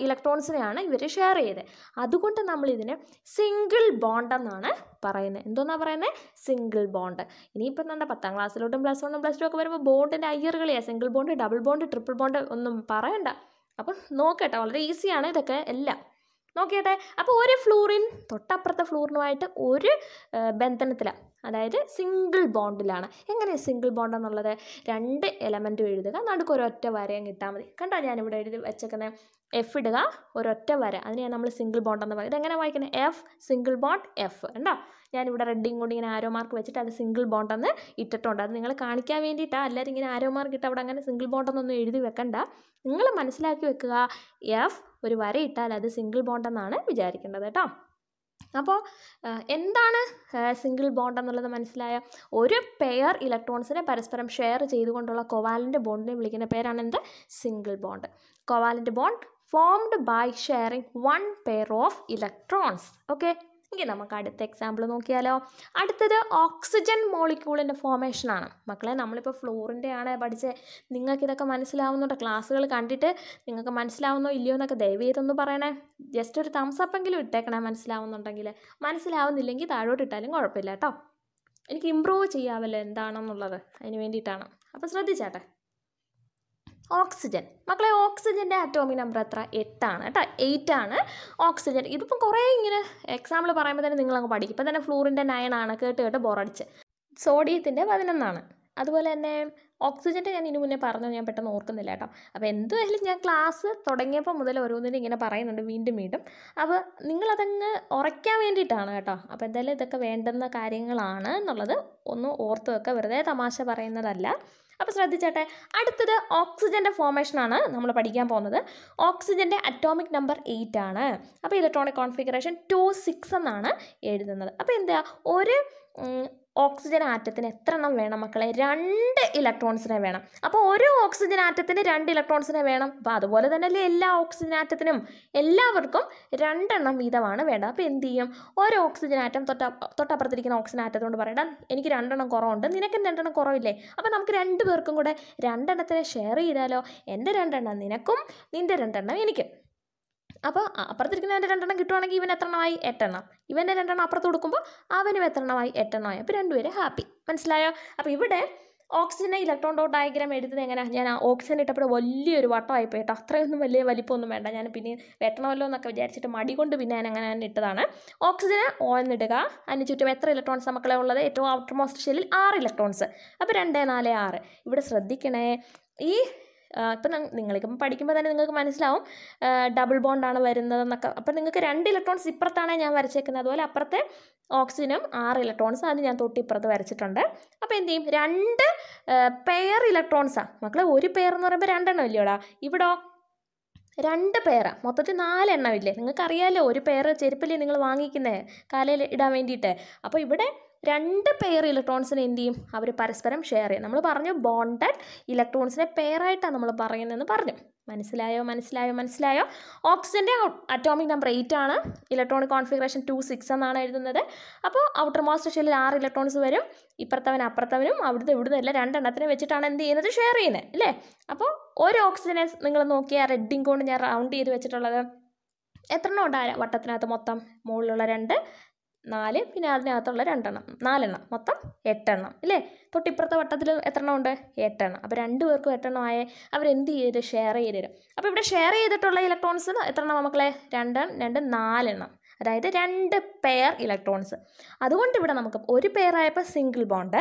ഇലക്ട്രോൺസിനെയാണ് ഇവർ ഷെയർ ചെയ്തത് അതുകൊണ്ട് നമ്മൾ ഇതിനെ സിംഗിൾ ബോണ്ട് എന്നാണ് പറയുന്നത് എന്തോന്നാണ് പറയുന്നത് സിംഗിൾ ബോണ്ട് ഇനിയിപ്പോൾ നമ്മുടെ പത്താം ക്ലാസ്സിലോട്ടും പ്ലസ് വണ്ണും പ്ലസ് ടു ഒക്കെ വരുമ്പോൾ ബോണ്ടിൻ്റെ അയ്യറുകളെയാണ് single bond double bond triple bond ഒന്നും പറയണ്ട അപ്പം നോക്കട്ടെ വളരെ ഈസിയാണ് ഇതൊക്കെ എല്ലാം നോക്കിയട്ടെ അപ്പോൾ ഒരു ഫ്ലൂറിൻ തൊട്ടപ്പുറത്തെ ഫ്ലൂറിനുമായിട്ട് ഒരു ബന്ധനത്തിലാണ് അതായത് സിംഗിൾ ബോണ്ടിലാണ് എങ്ങനെ സിംഗിൾ ബോണ്ട് എന്നുള്ളത് രണ്ട് എലമെൻറ്റും എഴുതുക നടുക്ക് ഒരൊറ്റ വരയും കിട്ടാൽ മതി കണ്ടോ ഞാനിവിടെ എഴുതി വെച്ചേക്കുന്നത് എഫ് ഇടുക ഒരൊറ്റ വര അതിനെയാണ് നമ്മൾ സിംഗിൾ ബോണ്ട് എന്ന് പറയുന്നത് എങ്ങനെ വായിക്കുന്നത് എഫ് സിംഗിൾ ബോണ്ട് എഫ് ഉണ്ടോ ഞാനിവിടെ റെഡിങ് കൊണ്ട് ഇങ്ങനെ ആരോ മാർക്ക് വെച്ചിട്ട് അത് സിംഗിൾ ബോണ്ട് എന്ന് ഇട്ടിട്ടുണ്ട് അത് നിങ്ങൾ കാണിക്കാൻ വേണ്ടിയിട്ടാണ് അല്ലാതെ ഇങ്ങനെ ആരോ മാർക്ക് ഇട്ട് അവിടെ അങ്ങനെ സിംഗിൾ ബോണ്ട് എഴുതി വെക്കണ്ട നിങ്ങൾ മനസ്സിലാക്കി വെക്കുക എഫ് ഒരു ഇട്ടാൽ അത് സിംഗിൾ ബോണ്ട് എന്നാണ് വിചാരിക്കേണ്ടത് കേട്ടോ അപ്പോൾ എന്താണ് സിംഗിൾ ബോണ്ട് എന്നുള്ളത് മനസ്സിലായ ഒരു പെയർ ഇലക്ട്രോൺസിനെ പരസ്പരം ഷെയർ ചെയ്തുകൊണ്ടുള്ള കൊവാലിൻ്റെ ബോണ്ടിനെ വിളിക്കുന്ന പേരാണ് എന്ത് single bond covalent bond formed by sharing one pair of electrons okay എങ്കിൽ നമുക്ക് അടുത്ത എക്സാമ്പിൾ നോക്കിയാലോ അടുത്തത് ഓക്സിജൻ മോളിക്യൂളിൻ്റെ ഫോമേഷനാണ് മക്കളെ നമ്മളിപ്പോൾ ഫ്ലോറിൻ്റെ ആണ് പഠിച്ചത് നിങ്ങൾക്കിതൊക്കെ മനസ്സിലാവുന്നുണ്ടോ ക്ലാസ്സുകൾ കണ്ടിട്ട് നിങ്ങൾക്ക് മനസ്സിലാവുന്നോ ഇല്ലയോ എന്നൊക്കെ ദയവേതൊന്ന് പറയണേ ജസ്റ്റ് ഒരു തംസപ്പെങ്കിലും ഇട്ടേക്കണേ മനസ്സിലാവുന്നുണ്ടെങ്കിൽ മനസ്സിലാവുന്നില്ലെങ്കിൽ താഴോട്ട് ഇട്ടാലും കുഴപ്പമില്ല കേട്ടോ എനിക്ക് ഇമ്പ്രൂവ് ചെയ്യാമല്ലോ എന്താണെന്നുള്ളത് അതിന് വേണ്ടിയിട്ടാണ് അപ്പോൾ ശ്രദ്ധിച്ചാട്ടെ ഓക്സിജൻ മക്കളെ ഓക്സിജൻ്റെ ആറ്റോമിക് നമ്പർ എത്ര എട്ടാണ് കേട്ടോ എയ്റ്റ് ആണ് ഓക്സിജൻ ഇതിപ്പം കുറേ ഇങ്ങനെ എക്സാമ്പിൾ പറയുമ്പോൾ തന്നെ നിങ്ങളങ്ങ് പഠിക്കും ഇപ്പം തന്നെ ഫ്ലൂറിൻ്റെ നയൻ ആണ് കേട്ട് കേട്ട് ബോറടിച്ച് സോഡിയത്തിൻ്റെ പതിനൊന്നാണ് അതുപോലെ തന്നെ ഓക്സിജൻ്റെ ഞാൻ ഇതിനു മുന്നേ പറഞ്ഞു ഞാൻ പെട്ടെന്ന് ഓർക്കുന്നില്ല കേട്ടോ അപ്പോൾ എന്തുവായാലും ഞാൻ ക്ലാസ് തുടങ്ങിയപ്പോൾ മുതൽ ഓരോന്നിനും ഇങ്ങനെ പറയുന്നുണ്ട് വീണ്ടും വീണ്ടും അപ്പോൾ നിങ്ങളതങ്ങ് ഉറയ്ക്കാൻ വേണ്ടിയിട്ടാണ് കേട്ടോ അപ്പോൾ എന്തായാലും ഇതൊക്കെ വേണ്ടുന്ന കാര്യങ്ങളാണ് എന്നുള്ളത് ഒന്ന് ഓർത്ത് വെക്കുക വെറുതെ തമാശ പറയുന്നതല്ല അപ്പോൾ ശ്രദ്ധിച്ചാട്ടെ അടുത്തത് ഓക്സിജൻ്റെ ആണ് നമ്മൾ പഠിക്കാൻ പോകുന്നത് ഓക്സിജൻ്റെ അറ്റോമിക് നമ്പർ എയ്റ്റ് ആണ് അപ്പോൾ ഇലക്ട്രോണിക് കോൺഫിഗറേഷൻ ടു സിക്സ് എന്നാണ് എഴുതുന്നത് അപ്പോൾ എന്താ ഒരു ഓക്സിജൻ ആറ്റത്തിന് എത്ര എണ്ണം വേണം മക്കളെ രണ്ട് ഇലക്ട്രോൺസിനെ വേണം അപ്പോൾ ഒരു ഓക്സിജൻ ആറ്റത്തിന് രണ്ട് ഇലക്ട്രോൺസിനെ വേണം അപ്പോൾ അതുപോലെ തന്നെയല്ലേ എല്ലാ ഓക്സിജൻ ആറ്റത്തിനും എല്ലാവർക്കും രണ്ടെണ്ണം വീതമാണ് വേണ്ടത് അപ്പോൾ എന്ത് ചെയ്യും ഒരു ഓക്സിജൻ ആറ്റം തൊട്ട തൊട്ടപ്പുറത്തിരിക്കുന്ന ഓക്സിജൻ ആറ്റത്തോട് പറയണം എനിക്ക് രണ്ടെണ്ണം കുറവുണ്ട് നിനക്കും രണ്ടെണ്ണം കുറവില്ലേ അപ്പോൾ നമുക്ക് രണ്ട് പേർക്കും കൂടെ രണ്ടെണ്ണത്തിനെ ഷെയർ ചെയ്താലോ എൻ്റെ രണ്ടെണ്ണം നിനക്കും നിൻ്റെ രണ്ടെണ്ണം എനിക്കും അപ്പോൾ അപ്പുറത്തിരിക്കുന്നവൻ്റെ രണ്ടെണ്ണം കിട്ടുവാണെങ്കിൽ ഇവൻ എത്രണമായി എട്ടെണ്ണം ഇവൻ്റെ രണ്ടെണ്ണം അപ്പുറത്ത് കൊടുക്കുമ്പോൾ അവനും എത്രണമായി എട്ടെണ്ണമായി അപ്പോൾ രണ്ടുപേരെ ഹാപ്പി മനസ്സിലായോ അപ്പോൾ ഇവിടെ ഓക്സിജനെ ഇലക്ട്രോൺ ഡോട്ട് ഡയഗ്രാം എടുത്തത് എങ്ങനെയാ ഞാൻ ആ ഓക്സിജൻ ഇട്ടപ്പോൾ വലിയൊരു വട്ടമായി പോയി കേട്ടോ അത്രയൊന്നും വലിയ വലിപ്പമൊന്നും വേണ്ട ഞാൻ പിന്നെ വെട്ടണമല്ലോ എന്നൊക്കെ വിചാരിച്ചിട്ട് മടി കൊണ്ട് പിന്നെ ഞാൻ അങ്ങനെ ഇട്ടതാണ് ഓക്സിജന് ഓ എന്നിടുക അതിന് ചുറ്റും എത്ര ഇലക്ട്രോൺസ് നമുക്കളെ ഉള്ളത് ഏറ്റവും ഔട്ടർ മോസ്റ്റ് ഷെല്ലിൽ ആറ് ഇലക്ട്രോൺസ് അപ്പോൾ രണ്ട് നാല് ആറ് ഇവിടെ ശ്രദ്ധിക്കണേ ഈ ഇപ്പം നിങ്ങളിപ്പം പഠിക്കുമ്പോൾ തന്നെ നിങ്ങൾക്ക് മനസ്സിലാവും ഡബിൾ ബോണ്ടാണ് വരുന്നതെന്നൊക്കെ അപ്പം നിങ്ങൾക്ക് രണ്ട് ഇലക്ട്രോൺസ് ഇപ്പുറത്താണ് ഞാൻ വരച്ചേക്കുന്നത് അതുപോലെ അപ്പുറത്തെ ഓക്സിജനും ആറ് ഇലക്ട്രോൺസ് അത് ഞാൻ തൊട്ടിപ്പുറത്ത് വരച്ചിട്ടുണ്ട് അപ്പോൾ എന്ത് ചെയ്യും രണ്ട് പെയർ ഇലക്ട്രോൺസാണ് മക്കളെ ഒരു പെയർ എന്ന് പറയുമ്പോൾ രണ്ടെണ്ണം ഇല്ലയോടാ ഇവിടോ രണ്ട് പേരാണ് മൊത്തത്തിൽ നാലെണ്ണം ഇല്ലേ നിങ്ങൾക്കറിയാമല്ലോ ഒരു പേര് ചെരുപ്പല്ലേ നിങ്ങൾ വാങ്ങിക്കുന്നത് കാലയിൽ ഇടാൻ വേണ്ടിയിട്ട് അപ്പോൾ ഇവിടെ രണ്ട് പെയർ ഇലക്ട്രോൺസിനെ എന്ത് ചെയ്യും അവർ പരസ്പരം ഷെയർ ചെയ്യും നമ്മൾ പറഞ്ഞു ബോണ്ടഡ് ഇലക്ട്രോൺസിനെ പെയറായിട്ടാണ് നമ്മൾ പറയുന്നതെന്ന് പറഞ്ഞു മനസ്സിലായോ മനസ്സിലായോ മനസ്സിലായോ ഓക്സിജൻ്റെ അറ്റോമിക് നമ്പർ എയ്റ്റ് ആണ് ഇലക്ട്രോണിക് കോൺഫിഗറേഷൻ ടു സിക്സ് എന്നാണ് എഴുതുന്നത് അപ്പോൾ ഔട്ടർ മോസ്റ്റ് ഷെല്ലിൽ ആറ് ഇലക്ട്രോൺസ് വരും ഇപ്പുറത്തവനും അപ്പുറത്തവനും അവിടുത്തെ ഇവിടുന്ന് എല്ലാം രണ്ടെണ്ണത്തിനെ വെച്ചിട്ടാണ് എന്ത് ചെയ്യുന്നത് ഷെയർ ചെയ്യുന്നത് അല്ലേ അപ്പോൾ ഒരു ഓക്സിജനെ നിങ്ങൾ നോക്കിയാൽ റെഡിങ് കൊണ്ട് ഞാൻ റൗണ്ട് ചെയ്ത് വെച്ചിട്ടുള്ളത് എത്ര എണ്ണം ഉണ്ടായ വട്ടത്തിനകത്ത് മൊത്തം മുകളിലുള്ള രണ്ട് നാല് പിന്നെ അതിനകത്തുള്ള രണ്ടെണ്ണം നാലെണ്ണം മൊത്തം എട്ടെണ്ണം ഇല്ലേ തൊട്ടിപ്പുറത്തെ വട്ടത്തിൽ എത്രണ്ണം ഉണ്ട് എട്ടെണ്ണം അപ്പോൾ രണ്ട് പേർക്കും എട്ടെണ്ണം ആയ അവരെന്ത് ചെയ്ത് ഷെയർ ചെയ്ത് തരും അപ്പോൾ ഇവിടെ ഷെയർ ചെയ്തിട്ടുള്ള ഇലക്ട്രോൺസ് എത്രണ്ണം മക്കളെ രണ്ട് രണ്ട് നാലെണ്ണം അതായത് രണ്ട് പെയർ ഇലക്ട്രോൺസ് അതുകൊണ്ട് ഇവിടെ നമുക്ക് ഒരു പെയർ ആയപ്പോൾ സിംഗിൾ ബോണ്ട്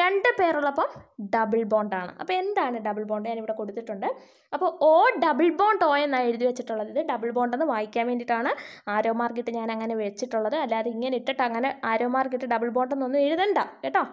രണ്ട് പെയർ ഉള്ളപ്പം ഡബിൾ ബോണ്ടാണ് അപ്പോൾ എന്താണ് ഡബിൾ ബോണ്ട് ഞാൻ ഇവിടെ കൊടുത്തിട്ടുണ്ട് അപ്പോൾ ഓ ഡബിൾ ബോണ്ട് ഓ എന്നാണ് എഴുതി വെച്ചിട്ടുള്ളത് ഇത് ഡബിൾ ബോണ്ട് എന്ന് വായിക്കാൻ വേണ്ടിയിട്ടാണ് ആരോ മാർക്കിട്ട് ഞാൻ അങ്ങനെ വെച്ചിട്ടുള്ളത് അല്ലാതെ ഇങ്ങനെ ഇട്ടിട്ട് അങ്ങനെ ആരോ മാർക്കിട്ട് ഡബിൾ ബോണ്ട് എഴുതണ്ട കേട്ടോ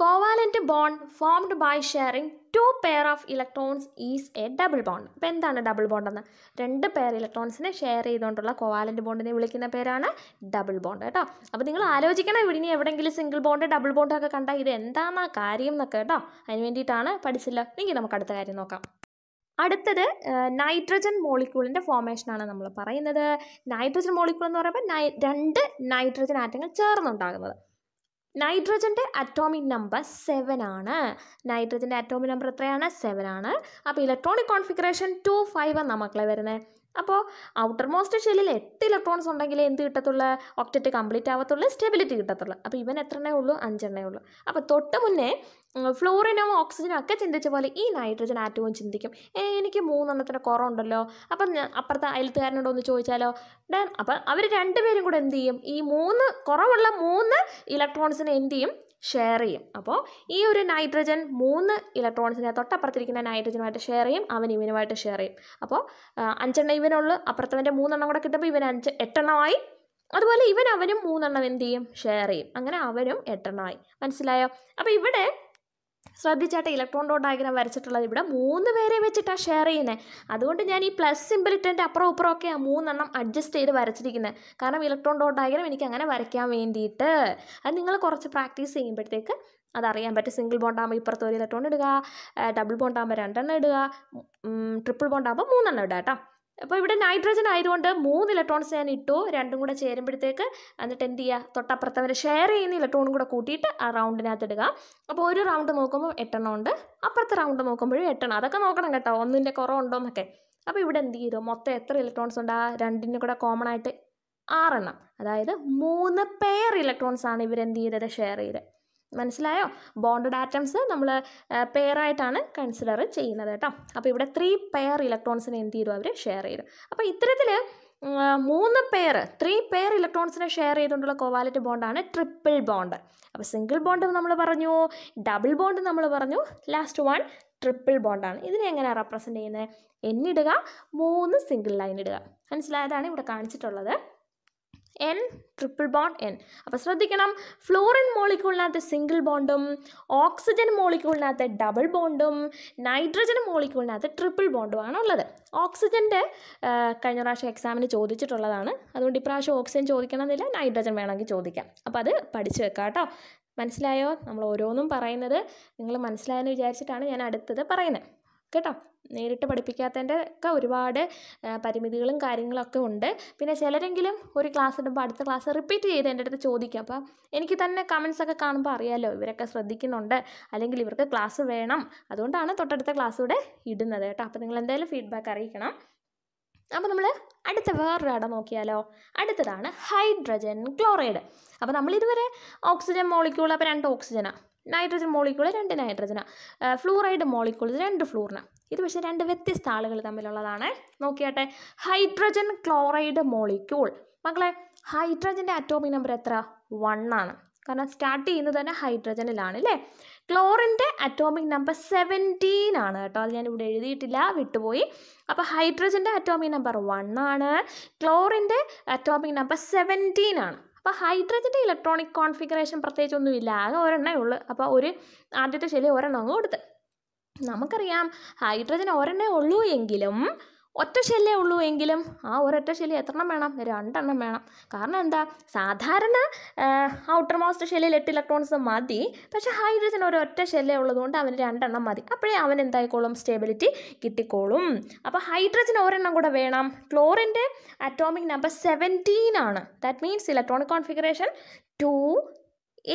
covalent bond formed by sharing two pair of electrons is a double bond അപ്പോൾ എന്താണ് ഡബിൾ ബോണ്ട് എന്ന് രണ്ട് പെയർ ഇലക്ട്രോൺസിനെ ഷെയർ ചെയ്തുകൊണ്ടുള്ള കോവാലൻറ്റ് ബോണ്ടിനെ വിളിക്കുന്ന പേരാണ് ഡബിൾ ബോണ്ട് കേട്ടോ അപ്പോൾ നിങ്ങൾ ആലോചിക്കണം ഇവിടെ ഇനി എവിടെയെങ്കിലും സിംഗിൾ ബോണ്ട് ഡബിൾ ബോണ്ട് ഒക്കെ കണ്ടാൽ ഇത് എന്താണ് ആ കാര്യം എന്നൊക്കെ കേട്ടോ അതിന് വേണ്ടിയിട്ടാണ് പഠിച്ചില്ല എങ്കിൽ നമുക്ക് അടുത്ത കാര്യം നോക്കാം അടുത്തത് നൈട്രജൻ മോളിക്യൂളിൻ്റെ ഫോമേഷനാണ് നമ്മൾ പറയുന്നത് നൈട്രജൻ മോളിക്യൂൾ എന്ന് പറയുമ്പോൾ രണ്ട് നൈട്രജൻ ആറ്റങ്ങൾ ചേർന്നുണ്ടാകുന്നത് നൈട്രജൻ്റെ അറ്റോമിക് നമ്പർ സെവൻ ആണ് നൈട്രജൻ്റെ അറ്റോമിക് നമ്പർ എത്രയാണ് സെവൻ ആണ് അപ്പോൾ ഇലക്ട്രോണിക് കോൺഫിഗറേഷൻ ടു ഫൈവ് ആണ് മക്കളെ വരുന്നത് അപ്പോൾ ഔട്ടർ മോസ്റ്റ് ഷെല്ലിൽ എട്ട് ഇലക്ട്രോൺസ് ഉണ്ടെങ്കിൽ എന്ത് കിട്ടത്തുള്ളൂ ഒക്റ്ററ്റ് കംപ്ലീറ്റ് ആവത്തുള്ളൂ സ്റ്റെബിലിറ്റി കിട്ടത്തുള്ളൂ അപ്പോൾ ഇവൻ എത്രണ്ണേ ഉള്ളൂ അഞ്ചെണ്ണേ ഉള്ളൂ അപ്പോൾ തൊട്ട് മുന്നേ ഫ്ലോറിനും ഓക്സിജനും ഒക്കെ ചിന്തിച്ച പോലെ ഈ നൈട്രജൻ ആറ്റവും ചിന്തിക്കും എനിക്ക് മൂന്നെണ്ണത്തിന് കുറവുണ്ടല്ലോ അപ്പം അപ്പുറത്തെ അയൽത്തുകാരനോട് ഒന്ന് ചോദിച്ചാലോ ഡാൻ അപ്പം അവർ രണ്ടുപേരും കൂടെ എന്ത് ചെയ്യും ഈ മൂന്ന് കുറവുള്ള മൂന്ന് ഇലക്ട്രോൺസിനെ എന്ത് ചെയ്യും ഷെയർ ചെയ്യും അപ്പോൾ ഈ ഒരു നൈട്രജൻ മൂന്ന് ഇലക്ട്രോൺസിനെ തൊട്ടപ്പുറത്തിരിക്കുന്ന നൈട്രജനുമായിട്ട് ഷെയർ ചെയ്യും അവൻ ഇവനുമായിട്ട് ഷെയർ ചെയ്യും അപ്പോൾ അഞ്ചെണ്ണം ഇവനുള്ളു അപ്പുറത്തവൻ്റെ മൂന്നെണ്ണം കൂടെ കിട്ടുമ്പോൾ ഇവൻ അഞ്ച് എട്ടെണ്ണമായി അതുപോലെ ഇവൻ അവനും മൂന്നെണ്ണം എന്ത് ചെയ്യും ഷെയർ ചെയ്യും അങ്ങനെ അവനും എട്ടെണ്ണമായി മനസ്സിലായോ അപ്പോൾ ഇവിടെ ശ്രദ്ധിച്ചാട്ടെ ഇലക്ട്രോൺ ഡോട്ട് ഡയഗ്രാം വരച്ചിട്ടുള്ളത് ഇവിടെ മൂന്ന് പേരെ വെച്ചിട്ടാണ് ഷെയർ ചെയ്യുന്നത് അതുകൊണ്ട് ഞാൻ ഈ പ്ലസ് സിമ്പിൾ ഇട്ടിട്ട് അപ്പുറം ഇപ്പുറം ഒക്കെ ആ മൂന്നെണ്ണം അഡ്ജസ്റ്റ് ചെയ്ത് വരച്ചിരിക്കുന്നത് കാരണം ഇലക്ട്രോൺ ഡോട്ട് ഡയഗ്രാം എനിക്ക് അങ്ങനെ വരയ്ക്കാൻ വേണ്ടിയിട്ട് അത് നിങ്ങൾ കുറച്ച് പ്രാക്ടീസ് ചെയ്യുമ്പോഴത്തേക്ക് അതറിയാൻ പറ്റും സിംഗിൾ ബോണ്ടാകുമ്പോൾ ഇപ്പുറത്ത് ഒരു ഇലക്ട്രോൺ ഇടുക ഡബിൾ ബോണ്ടാകുമ്പോൾ രണ്ടെണ്ണം ഇടുക ട്രിപ്പിൾ ബോണ്ടാകുമ്പോൾ മൂന്നെണ്ണം ഇടുക കേട്ടോ അപ്പോൾ ഇവിടെ നൈട്രജൻ ആയതുകൊണ്ട് മൂന്ന് ഇലക്ട്രോൺസ് ഞാൻ ഇട്ടു രണ്ടും കൂടെ ചേരുമ്പോഴത്തേക്ക് എന്നിട്ട് എന്ത് ചെയ്യുക തൊട്ടപ്പുറത്ത് അവർ ഷെയർ ചെയ്യുന്ന ഇലക്ട്രോണും കൂടെ കൂട്ടിയിട്ട് ആ റൗണ്ടിനകത്ത് ഇടുക അപ്പോൾ ഒരു റൗണ്ട് നോക്കുമ്പോൾ എട്ടെണ്ണം ഉണ്ട് അപ്പുറത്തെ റൗണ്ട് നോക്കുമ്പോഴും എട്ടെണ്ണം അതൊക്കെ നോക്കണം കേട്ടോ ഒന്നിൻ്റെ കുറവുണ്ടോ എന്നൊക്കെ അപ്പോൾ ഇവിടെ എന്ത് ചെയ്തു മൊത്തം എത്ര ഇലക്ട്രോൺസ് ഉണ്ട് ആ രണ്ടിൻ്റെ കൂടെ കോമൺ ആയിട്ട് ആറെണ്ണം അതായത് മൂന്ന് പെയർ ഇലക്ട്രോൺസ് ആണ് ഇവരെന്ത് ചെയ്തത് ഷെയർ ചെയ്തത് മനസ്സിലായോ ബോണ്ടഡ് ആറ്റംസ് നമ്മൾ പെയറായിട്ടാണ് കൺസിഡർ ചെയ്യുന്നത് കേട്ടോ അപ്പോൾ ഇവിടെ ത്രീ പെയർ ഇലക്ട്രോൺസിനെ എന്ത് ചെയ്തു അവർ ഷെയർ ചെയ്തു അപ്പോൾ ഇത്തരത്തിൽ മൂന്ന് പെയർ ത്രീ പെയർ ഇലക്ട്രോൺസിനെ ഷെയർ ചെയ്തുകൊണ്ടുള്ള കോവാലിറ്റി ബോണ്ടാണ് ട്രിപ്പിൾ ബോണ്ട് അപ്പോൾ സിംഗിൾ ബോണ്ട് നമ്മൾ പറഞ്ഞു ഡബിൾ ബോണ്ട് നമ്മൾ പറഞ്ഞു ലാസ്റ്റ് വൺ ട്രിപ്പിൾ ബോണ്ടാണ് ഇതിനെ എങ്ങനെയാണ് റെപ്രസെൻറ്റ് ചെയ്യുന്നത് എന്നിടുക മൂന്ന് സിംഗിൾ ലൈൻ ഇടുക മനസ്സിലായതാണ് ഇവിടെ കാണിച്ചിട്ടുള്ളത് എൻ ട്രിപ്പിൾ ബോണ്ട് എൻ അപ്പം ശ്രദ്ധിക്കണം ഫ്ലോറിൻ മോളിക്കൂളിനകത്ത് സിംഗിൾ ബോണ്ടും ഓക്സിജൻ മോളിക്കൂളിനകത്ത് ഡബിൾ ബോണ്ടും നൈട്രജൻ മോളിക്കൂളിനകത്ത് ട്രിപ്പിൾ ബോണ്ടുമാണ് ഉള്ളത് ഓക്സിജൻ്റെ കഴിഞ്ഞ പ്രാവശ്യം എക്സാമിന് ചോദിച്ചിട്ടുള്ളതാണ് അതുകൊണ്ട് ഇപ്രാവശ്യം ഓക്സിജൻ ചോദിക്കണമെന്നില്ല നൈട്രജൻ വേണമെങ്കിൽ ചോദിക്കാം അപ്പോൾ അത് പഠിച്ചു വെക്കാം കേട്ടോ മനസ്സിലായോ നമ്മൾ ഓരോന്നും പറയുന്നത് നിങ്ങൾ മനസ്സിലായെന്ന് വിചാരിച്ചിട്ടാണ് ഞാൻ അടുത്തത് പറയുന്നത് കേട്ടോ നേരിട്ട് പഠിപ്പിക്കാത്തതിൻ്റെ ഒക്കെ ഒരുപാട് പരിമിതികളും കാര്യങ്ങളൊക്കെ ഉണ്ട് പിന്നെ ചിലരെങ്കിലും ഒരു ക്ലാസ് ഇടുമ്പോൾ അടുത്ത ക്ലാസ് റിപ്പീറ്റ് ചെയ്ത് എൻ്റെ അടുത്ത് ചോദിക്കും അപ്പോൾ എനിക്ക് തന്നെ കമൻസൊക്കെ കാണുമ്പോൾ അറിയാമല്ലോ ഇവരൊക്കെ ശ്രദ്ധിക്കുന്നുണ്ട് അല്ലെങ്കിൽ ഇവർക്ക് ക്ലാസ് വേണം അതുകൊണ്ടാണ് തൊട്ടടുത്ത ക്ലാസ് ഇവിടെ ഇടുന്നത് കേട്ടോ അപ്പോൾ നിങ്ങൾ എന്തായാലും ഫീഡ്ബാക്ക് അറിയിക്കണം അപ്പോൾ നമ്മൾ അടുത്ത വേറൊരു അട നോക്കിയാലോ അടുത്തതാണ് ഹൈഡ്രജൻ ക്ലോറൈഡ് അപ്പോൾ നമ്മൾ ഇതുവരെ ഓക്സിജൻ മോളിക്യൂൾ അപ്പോൾ രണ്ട് ഓക്സിജനാണ് നൈട്രജൻ മോളിക്യൂൾ രണ്ട് നൈട്രജന ഫ്ലൂറൈഡ് മോളിക്യൂൾ രണ്ട് ഫ്ലൂറിന് ഇത് പക്ഷേ രണ്ട് വ്യത്യസ്ത ആളുകൾ തമ്മിലുള്ളതാണ് നോക്കിയാട്ടെ ഹൈഡ്രജൻ ക്ലോറൈഡ് മോളിക്യൂൾ മക്കളെ ഹൈഡ്രജൻ്റെ അറ്റോമിക് നമ്പർ എത്ര വൺ ആണ് കാരണം സ്റ്റാർട്ട് ചെയ്യുന്നത് തന്നെ ഹൈഡ്രജനിലാണ് അല്ലേ ക്ലോറിൻ്റെ അറ്റോമിക് നമ്പർ സെവൻറ്റീൻ ആണ് കേട്ടോ അത് ഞാൻ ഇവിടെ എഴുതിയിട്ടില്ല വിട്ടുപോയി അപ്പോൾ ഹൈഡ്രജൻ്റെ അറ്റോമിക് നമ്പർ വൺ ആണ് ക്ലോറിൻ്റെ അറ്റോമിക് നമ്പർ സെവൻറ്റീൻ ആണ് അപ്പോൾ ഹൈഡ്രജൻ്റെ ഇലക്ട്രോണിക് കോൺഫിഗറേഷൻ പ്രത്യേകിച്ച് ഒന്നുമില്ല ആകെ ഒരെണ്ണേ ഉള്ളൂ അപ്പോൾ ഒരു ആദ്യത്തെ ശരി ഒരെണ്ണം അങ്ങ് കൊടുത്ത് നമുക്കറിയാം ഹൈഡ്രജൻ ഒരെണ്ണേ ഉള്ളൂ എങ്കിലും ഒറ്റ ശല്യേ ഉള്ളൂ എങ്കിലും ആ ഒരൊറ്റ ശല്യം എത്രണ്ണം വേണം രണ്ടെണ്ണം വേണം കാരണം എന്താ സാധാരണ ഔട്ടർ മോസ്റ്റ് ഷെല്ലിൽ എട്ട് ഇലക്ട്രോൺസ് മതി പക്ഷേ ഹൈഡ്രജൻ ഒരൊറ്റ ശല്യേ ഉള്ളതുകൊണ്ട് അവന് രണ്ടെണ്ണം മതി അപ്പോഴേ അവൻ എന്തായിക്കോളും സ്റ്റെബിലിറ്റി കിട്ടിക്കോളും അപ്പോൾ ഹൈഡ്രജൻ ഒരെണ്ണം കൂടെ വേണം ക്ലോറിൻ്റെ അറ്റോമിക് നമ്പർ സെവൻറ്റീൻ ആണ് that means electronic configuration two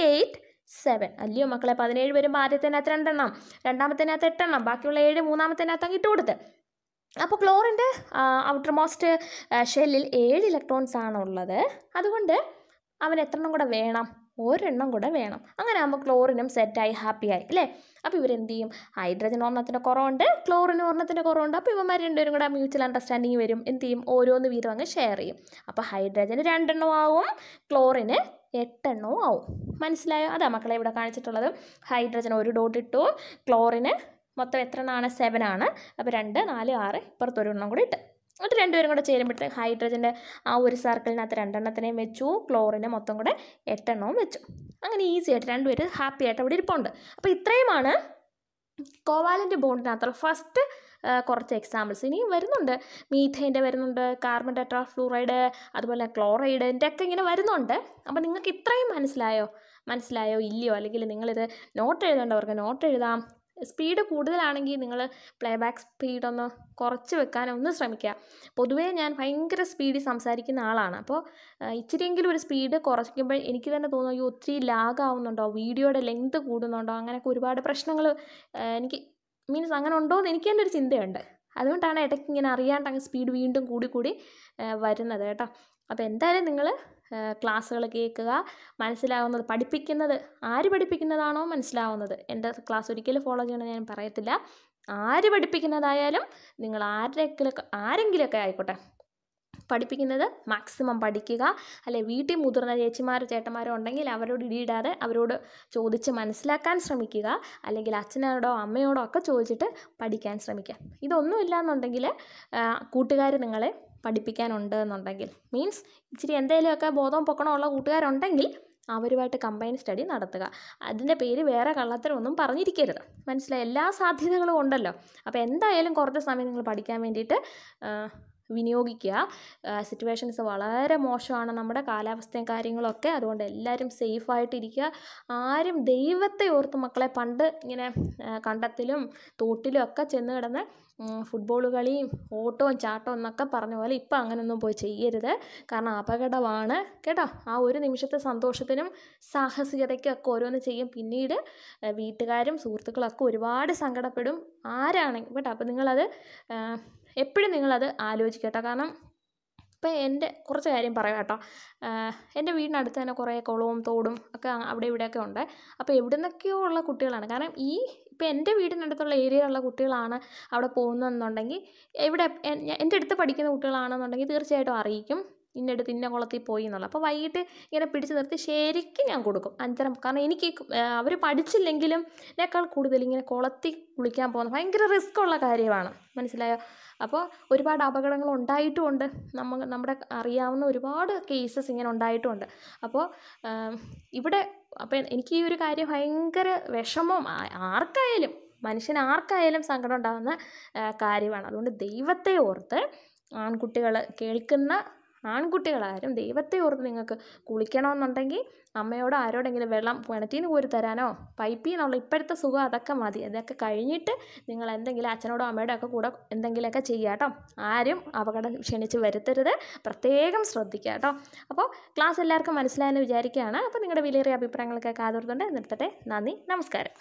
eight seven അല്ലയോ മക്കളെ പതിനേഴ് വരുമ്പോൾ ആദ്യത്തിനകത്ത് രണ്ടെണ്ണം രണ്ടാമത്തിനകത്ത് എട്ടെണ്ണം ബാക്കിയുള്ള ഏഴ് മൂന്നാമത്തിനകത്ത് അങ്ങ് ഇട്ട് കൊടുത്ത് അപ്പോൾ ക്ലോറിൻ്റെ ഔട്ടർ മോസ്റ്റ് ഷെല്ലിൽ ഏഴ് ഇലക്ട്രോൺസ് ആണ് ഉള്ളത് അതുകൊണ്ട് അവൻ എത്രണ്ണം കൂടെ വേണം ഒരെണ്ണം കൂടെ വേണം അങ്ങനെ ആകുമ്പോൾ ക്ലോറിനും സെറ്റായി ഹാപ്പിയായി അല്ലേ അപ്പോൾ ഇവരെന്ത് ചെയ്യും ഹൈഡ്രജൻ ഓർണത്തിൻ്റെ കുറവുണ്ട് ക്ലോറിന് ഓർണത്തിൻ്റെ കുറവുണ്ട് അപ്പോൾ ഇവന്മാർ രണ്ടുപേരും കൂടെ മ്യൂച്വൽ അണ്ടർസ്റ്റാൻഡിങ് വരും എന്ത് ചെയ്യും ഓരോന്ന് വീതം അങ്ങ് ഷെയർ ചെയ്യും അപ്പോൾ ഹൈഡ്രജന് രണ്ടെണ്ണവും ആവും ക്ലോറിന് എട്ടെണ്ണവും ആവും മനസ്സിലായോ അതാ മക്കളെ ഇവിടെ കാണിച്ചിട്ടുള്ളത് ഹൈഡ്രജൻ ഒരു ഡോട്ട് ഇട്ടു ക്ലോറിന് മൊത്തം എത്ര എണ്ണമാണ് സെവൻ ആണ് അപ്പോൾ രണ്ട് നാല് ആറ് ഇപ്പുറത്തൊരെണ്ണം കൂടി ഇട്ട് എന്നിട്ട് രണ്ടുപേരും കൂടെ ചേരുമ്പോഴത്തേക്ക് ഹൈഡ്രജൻ്റെ ആ ഒരു സർക്കിളിനകത്ത് രണ്ടെണ്ണത്തിനെയും വെച്ചു ക്ലോറിനെ മൊത്തം കൂടെ എട്ടെണ്ണവും വെച്ചു അങ്ങനെ ഈസി ആയിട്ട് രണ്ടുപേർ ഹാപ്പി ആയിട്ട് അവിടെ ഇരിപ്പുണ്ട് അപ്പോൾ ഇത്രയുമാണ് കോവാലിൻ്റെ ബോണ്ടിനകത്തുള്ള ഫസ്റ്റ് കുറച്ച് എക്സാമ്പിൾസ് ഇനിയും വരുന്നുണ്ട് മീഥൈൻ്റെ വരുന്നുണ്ട് കാർബൺ ടെട്രാഫ്ലൂറൈഡ് ഫ്ലൂറൈഡ് അതുപോലെ ക്ലോറൈഡിൻ്റെ ഒക്കെ ഇങ്ങനെ വരുന്നുണ്ട് അപ്പോൾ നിങ്ങൾക്ക് ഇത്രയും മനസ്സിലായോ മനസ്സിലായോ ഇല്ലയോ അല്ലെങ്കിൽ നിങ്ങളിത് നോട്ട് എഴുതേണ്ടവർക്ക് നോട്ട് എഴുതാം സ്പീഡ് കൂടുതലാണെങ്കിൽ നിങ്ങൾ പ്ലേ ബാക്ക് സ്പീഡ് ഒന്ന് കുറച്ച് വെക്കാനൊന്ന് ശ്രമിക്കുക പൊതുവേ ഞാൻ ഭയങ്കര സ്പീഡിൽ സംസാരിക്കുന്ന ആളാണ് അപ്പോൾ ഇച്ചിരിയെങ്കിലും ഒരു സ്പീഡ് കുറയ്ക്കുമ്പോൾ എനിക്ക് തന്നെ തോന്നുന്നു അയ്യോ ഒത്തിരി ലാഗാവുന്നുണ്ടോ ആവുന്നുണ്ടോ വീഡിയോയുടെ ലെങ്ത് കൂടുന്നുണ്ടോ അങ്ങനെയൊക്കെ ഒരുപാട് പ്രശ്നങ്ങൾ എനിക്ക് മീൻസ് അങ്ങനെ ഉണ്ടോ എന്ന് എനിക്ക് തന്നെ ഒരു ചിന്തയുണ്ട് അതുകൊണ്ടാണ് ഇടയ്ക്ക് ഇങ്ങനെ അറിയാണ്ട് അങ്ങ് സ്പീഡ് വീണ്ടും കൂടി കൂടി വരുന്നത് കേട്ടോ അപ്പോൾ എന്തായാലും നിങ്ങൾ ക്ലാസ്സുകൾ കേൾക്കുക മനസ്സിലാവുന്നത് പഠിപ്പിക്കുന്നത് ആര് പഠിപ്പിക്കുന്നതാണോ മനസ്സിലാവുന്നത് എൻ്റെ ക്ലാസ് ഒരിക്കലും ഫോളോ ചെയ്യണമെന്ന് ഞാൻ പറയത്തില്ല ആര് പഠിപ്പിക്കുന്നതായാലും നിങ്ങൾ ആരെങ്കിലൊക്കെ ആരെങ്കിലുമൊക്കെ ആയിക്കോട്ടെ പഠിപ്പിക്കുന്നത് മാക്സിമം പഠിക്കുക അല്ലെ വീട്ടിൽ മുതിർന്ന ചേച്ചിമാരോ ചേട്ടന്മാരോ ഉണ്ടെങ്കിൽ അവരോട് ഇടിയിടാതെ അവരോട് ചോദിച്ച് മനസ്സിലാക്കാൻ ശ്രമിക്കുക അല്ലെങ്കിൽ അച്ഛനോടോ അമ്മയോടോ ഒക്കെ ചോദിച്ചിട്ട് പഠിക്കാൻ ശ്രമിക്കുക ഇതൊന്നും എന്നുണ്ടെങ്കിൽ കൂട്ടുകാർ നിങ്ങളെ പഠിപ്പിക്കാനുണ്ട് എന്നുണ്ടെങ്കിൽ മീൻസ് ഇച്ചിരി എന്തെങ്കിലുമൊക്കെ ബോധം പൊക്കണമുള്ള കൂട്ടുകാരുണ്ടെങ്കിൽ അവരുമായിട്ട് കമ്പൈൻ സ്റ്റഡി നടത്തുക അതിൻ്റെ പേര് വേറെ കള്ളത്തരമൊന്നും പറഞ്ഞിരിക്കരുത് മനസ്സിലായി എല്ലാ സാധ്യതകളും ഉണ്ടല്ലോ അപ്പോൾ എന്തായാലും കുറച്ച് സമയം നിങ്ങൾ പഠിക്കാൻ വേണ്ടിയിട്ട് വിനിയോഗിക്കുക സിറ്റുവേഷൻസ് വളരെ മോശമാണ് നമ്മുടെ കാലാവസ്ഥയും കാര്യങ്ങളൊക്കെ അതുകൊണ്ട് എല്ലാവരും സേഫായിട്ടിരിക്കുക ആരും ദൈവത്തെ ഓർത്ത് മക്കളെ പണ്ട് ഇങ്ങനെ കണ്ടത്തിലും തോട്ടിലും ഒക്കെ ചെന്ന് കിടന്ന് ഫുട്ബോൾ കളിയും ഓട്ടവും ചാട്ടവും എന്നൊക്കെ പറഞ്ഞ പോലെ ഇപ്പം അങ്ങനെയൊന്നും പോയി ചെയ്യരുത് കാരണം അപകടമാണ് കേട്ടോ ആ ഒരു നിമിഷത്തെ സന്തോഷത്തിനും സാഹസികതയ്ക്കും ഒക്കെ ഓരോന്ന് ചെയ്യും പിന്നീട് വീട്ടുകാരും സുഹൃത്തുക്കളൊക്കെ ഒരുപാട് സങ്കടപ്പെടും ആരാണെങ്കിൽ കേട്ടോ അപ്പോൾ നിങ്ങളത് എപ്പോഴും നിങ്ങളത് ആലോചിക്കുക കേട്ടോ കാരണം ഇപ്പം എൻ്റെ കുറച്ച് കാര്യം പറയാം കേട്ടോ എൻ്റെ വീടിനടുത്ത് തന്നെ കുറേ കുളവും തോടും ഒക്കെ അവിടെ ഇവിടെയൊക്കെ ഉണ്ട് അപ്പോൾ എവിടെ നിന്നൊക്കെയോ ഉള്ള കുട്ടികളാണ് കാരണം ഈ ഇപ്പോൾ എൻ്റെ വീടിനടുത്തുള്ള ഏരിയയിലുള്ള കുട്ടികളാണ് അവിടെ പോകുന്നതെന്നുണ്ടെങ്കിൽ ഇവിടെ എൻ്റെ അടുത്ത് പഠിക്കുന്ന കുട്ടികളാണെന്നുണ്ടെങ്കിൽ തീർച്ചയായിട്ടും അറിയിക്കും അടുത്ത് ഇന്ന കുളത്തിൽ പോയി എന്നുള്ളത് അപ്പോൾ വൈകിട്ട് ഇങ്ങനെ പിടിച്ച് നിർത്തി ശരിക്കും ഞാൻ കൊടുക്കും അഞ്ചര കാരണം എനിക്ക് അവർ പഠിച്ചില്ലെങ്കിലും എന്നേക്കാൾ കൂടുതൽ ഇങ്ങനെ കുളത്തിൽ കുളിക്കാൻ പോകുന്ന ഭയങ്കര റിസ്ക് ഉള്ള കാര്യമാണ് മനസ്സിലായോ അപ്പോൾ ഒരുപാട് അപകടങ്ങൾ ഉണ്ടായിട്ടുമുണ്ട് നമ്മൾ നമ്മുടെ അറിയാവുന്ന ഒരുപാട് കേസസ് ഇങ്ങനെ ഉണ്ടായിട്ടുമുണ്ട് അപ്പോൾ ഇവിടെ അപ്പം എനിക്ക് ഈ ഒരു കാര്യം ഭയങ്കര വിഷമം ആർക്കായാലും മനുഷ്യന് ആർക്കായാലും സങ്കടം ഉണ്ടാകുന്ന കാര്യമാണ് അതുകൊണ്ട് ദൈവത്തെ ഓർത്ത് ആൺകുട്ടികൾ കേൾക്കുന്ന ആൺകുട്ടികളാരും ദൈവത്തെ ഓർത്ത് നിങ്ങൾക്ക് കുളിക്കണമെന്നുണ്ടെങ്കിൽ അമ്മയോട് ആരോടെങ്കിലും വെള്ളം കിണറ്റിൽ നിന്ന് തരാനോ പൈപ്പിൽ നിന്നുള്ള ഇപ്പോഴത്തെ സുഖം അതൊക്കെ മതി അതൊക്കെ കഴിഞ്ഞിട്ട് നിങ്ങൾ എന്തെങ്കിലും അച്ഛനോടോ അമ്മയോടോ ഒക്കെ കൂടെ എന്തെങ്കിലുമൊക്കെ ചെയ്യുക കേട്ടോ ആരും അപകടം ക്ഷണിച്ച് വരുത്തരുത് പ്രത്യേകം ശ്രദ്ധിക്കുക കേട്ടോ അപ്പോൾ ക്ലാസ് എല്ലാവർക്കും മനസ്സിലായെന്ന് വിചാരിക്കുകയാണ് അപ്പോൾ നിങ്ങളുടെ വിലയേറിയ അഭിപ്രായങ്ങളൊക്കെ കാതോർത്തുണ്ട് നിർത്തട്ടെ നന്ദി നമസ്കാരം